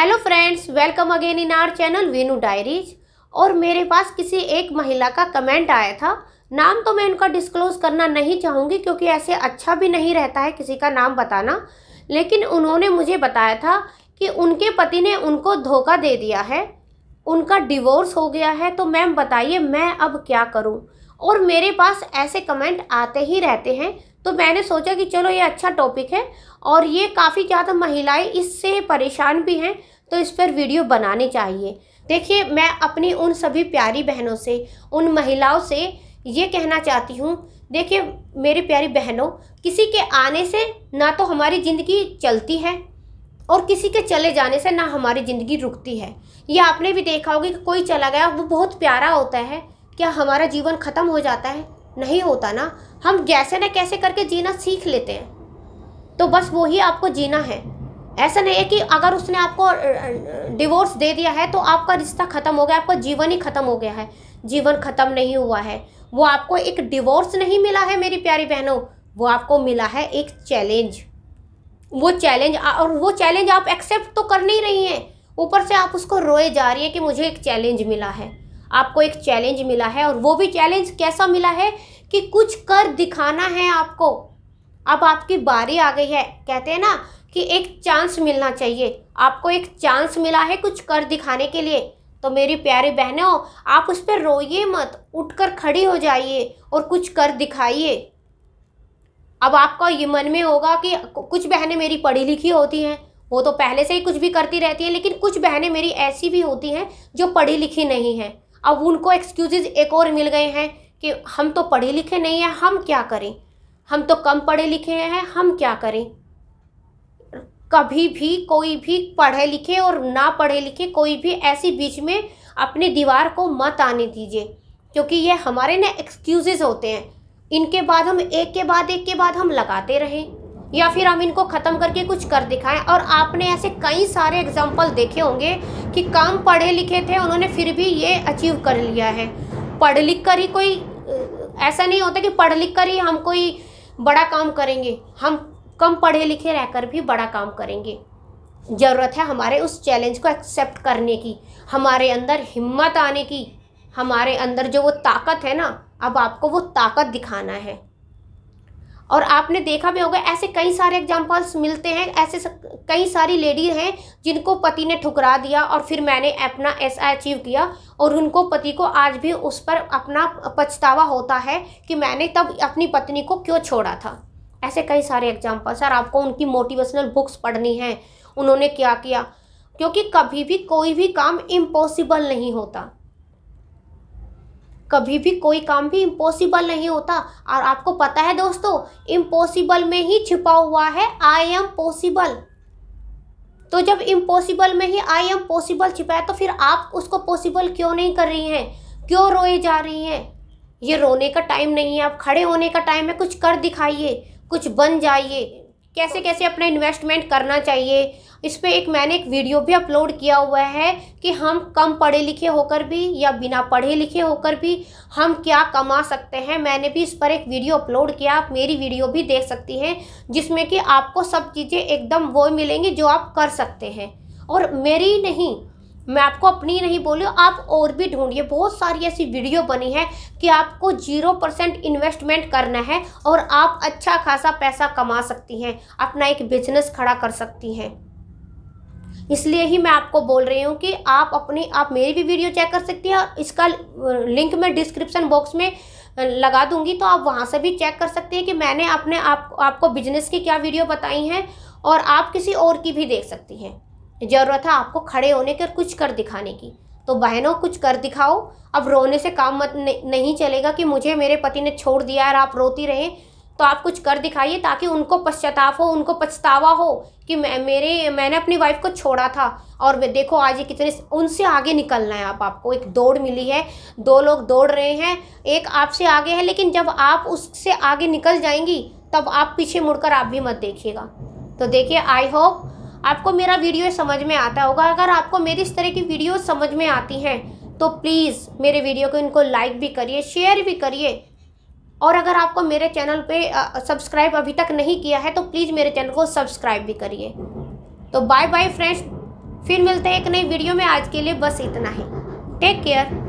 hello friends welcome again in our channel Veenu diaries और मेरे पास किसी एक महिला का कमेंट आया था नाम तो मैं उनका डिस्क्लोज करना नहीं चाहूँगी क्योंकि ऐसे अच्छा भी नहीं रहता है किसी का नाम बताना लेकिन उन्होंने मुझे बताया था कि उनके पति ने उनको धोखा दे दिया है उनका डिवोर्स हो गया है तो मैम बताइए मैं अब क्या करूँ और मेरे पास ऐसे कमेंट आते ही रहते हैं तो मैंने सोचा कि चलो ये अच्छा टॉपिक है और ये काफ़ी ज़्यादा महिलाएं इससे परेशान भी हैं तो इस पर वीडियो बनानी चाहिए देखिए मैं अपनी उन सभी प्यारी बहनों से उन महिलाओं से ये कहना चाहती हूँ देखिए मेरी प्यारी बहनों किसी के आने से ना तो हमारी ज़िंदगी चलती है और किसी के चले जाने से ना हमारी ज़िंदगी रुकती है यह आपने भी देखा होगा कि कोई चला गया वो बहुत प्यारा होता है क्या हमारा जीवन ख़त्म हो जाता है नहीं होता ना हम जैसे ना कैसे करके जीना सीख लेते हैं तो बस वही आपको जीना है ऐसा नहीं है कि अगर उसने आपको डिवोर्स दे दिया है तो आपका रिश्ता ख़त्म हो गया आपका जीवन ही ख़त्म हो गया है जीवन ख़त्म नहीं हुआ है वो आपको एक डिवोर्स नहीं मिला है मेरी प्यारी बहनों वो आपको मिला है एक चैलेंज वो चैलेंज और वो चैलेंज आप एक्सेप्ट तो कर नहीं रही हैं ऊपर से आप उसको रोए जा रही है कि मुझे एक चैलेंज मिला है आपको एक चैलेंज मिला है और वो भी चैलेंज कैसा मिला है कि कुछ कर दिखाना है आपको अब आपकी बारी आ गई है कहते हैं ना कि एक चांस मिलना चाहिए आपको एक चांस मिला है कुछ कर दिखाने के लिए तो मेरी प्यारी बहनों आप उस पर रोइए मत उठकर खड़ी हो जाइए और कुछ कर दिखाइए अब आपका ये मन में होगा कि कुछ बहनें मेरी पढ़ी लिखी होती हैं वो तो पहले से ही कुछ भी करती रहती हैं लेकिन कुछ बहनें मेरी ऐसी भी होती हैं जो पढ़ी लिखी नहीं हैं अब उनको एक्सक्यूजेज एक और मिल गए हैं कि हम तो पढ़े लिखे नहीं हैं हम क्या करें हम तो कम पढ़े लिखे हैं हम क्या करें कभी भी कोई भी पढ़े लिखे और ना पढ़े लिखे कोई भी ऐसी बीच में अपनी दीवार को मत आने दीजिए क्योंकि ये हमारे ना एक्सक्यूजेज होते हैं इनके बाद हम एक के बाद एक के बाद हम लगाते रहें या फिर हम इनको ख़त्म करके कुछ कर दिखाएं और आपने ऐसे कई सारे एग्जाम्पल देखे होंगे कि कम पढ़े लिखे थे उन्होंने फिर भी ये अचीव कर लिया है पढ़ लिख कर ही कोई ऐसा नहीं होता कि पढ़ लिख कर ही हम कोई बड़ा काम करेंगे हम कम पढ़े लिखे रहकर भी बड़ा काम करेंगे ज़रूरत है हमारे उस चैलेंज को एक्सेप्ट करने की हमारे अंदर हिम्मत आने की हमारे अंदर जो वो ताकत है ना अब आपको वो ताकत दिखाना है और आपने देखा भी होगा ऐसे कई सारे एग्जाम्पल्स मिलते हैं ऐसे कई सारी लेडी हैं जिनको पति ने ठुकरा दिया और फिर मैंने अपना ऐसा अचीव किया और उनको पति को आज भी उस पर अपना पछतावा होता है कि मैंने तब अपनी पत्नी को क्यों छोड़ा था ऐसे कई सारे एग्जाम्पल्स और आपको उनकी मोटिवेशनल बुक्स पढ़नी है उन्होंने क्या किया क्योंकि कभी भी कोई भी काम इम्पॉसिबल नहीं होता कभी भी कोई काम भी इम्पॉसिबल नहीं होता और आपको पता है दोस्तों इम्पॉसिबल में ही छिपा हुआ है आई एम पॉसिबल तो जब इम्पॉसिबल में ही आई एम पॉसिबल छिपा है तो फिर आप उसको पॉसिबल क्यों नहीं कर रही हैं क्यों रोए जा रही हैं ये रोने का टाइम नहीं है आप खड़े होने का टाइम है कुछ कर दिखाइए कुछ बन जाइए कैसे कैसे अपना इन्वेस्टमेंट करना चाहिए इस पर एक मैंने एक वीडियो भी अपलोड किया हुआ है कि हम कम पढ़े लिखे होकर भी या बिना पढ़े लिखे होकर भी हम क्या कमा सकते हैं मैंने भी इस पर एक वीडियो अपलोड किया आप मेरी वीडियो भी देख सकती हैं जिसमें कि आपको सब चीज़ें एकदम वो मिलेंगी जो आप कर सकते हैं और मेरी नहीं मैं आपको अपनी नहीं बोलूँ आप और भी ढूंढिए बहुत सारी ऐसी वीडियो बनी है कि आपको जीरो परसेंट इन्वेस्टमेंट करना है और आप अच्छा खासा पैसा कमा सकती हैं अपना एक बिजनेस खड़ा कर सकती हैं इसलिए ही मैं आपको बोल रही हूँ कि आप अपनी आप मेरी भी वीडियो चेक कर सकती हैं और इसका लिंक मैं डिस्क्रिप्शन बॉक्स में लगा दूंगी तो आप वहाँ से भी चेक कर सकते हैं कि मैंने अपने आप आपको बिजनेस की क्या वीडियो बताई हैं और आप किसी और की भी देख सकती हैं ज़रूरत है आपको खड़े होने की और कुछ कर दिखाने की तो बहनों कुछ कर दिखाओ अब रोने से काम मत नहीं चलेगा कि मुझे मेरे पति ने छोड़ दिया और आप रोती रहें तो आप कुछ कर दिखाइए ताकि उनको पश्चाताप हो उनको पछतावा हो कि मैं मेरे मैंने अपनी वाइफ को छोड़ा था और देखो आज ये कितने उनसे आगे निकलना है आप आपको एक दौड़ मिली है दो लोग दौड़ रहे हैं एक आपसे आगे है लेकिन जब आप उससे आगे निकल जाएंगी तब आप पीछे मुड़कर आप भी मत देखिएगा तो देखिए आई होप आपको मेरा वीडियो समझ में आता होगा अगर आपको मेरी इस तरह की वीडियो समझ में आती हैं तो प्लीज़ मेरे वीडियो को इनको लाइक भी करिए शेयर भी करिए और अगर आपको मेरे चैनल पे सब्सक्राइब अभी तक नहीं किया है तो प्लीज़ मेरे चैनल को सब्सक्राइब भी करिए तो बाय बाय फ्रेंड्स फिर मिलते हैं एक नई वीडियो में आज के लिए बस इतना ही टेक केयर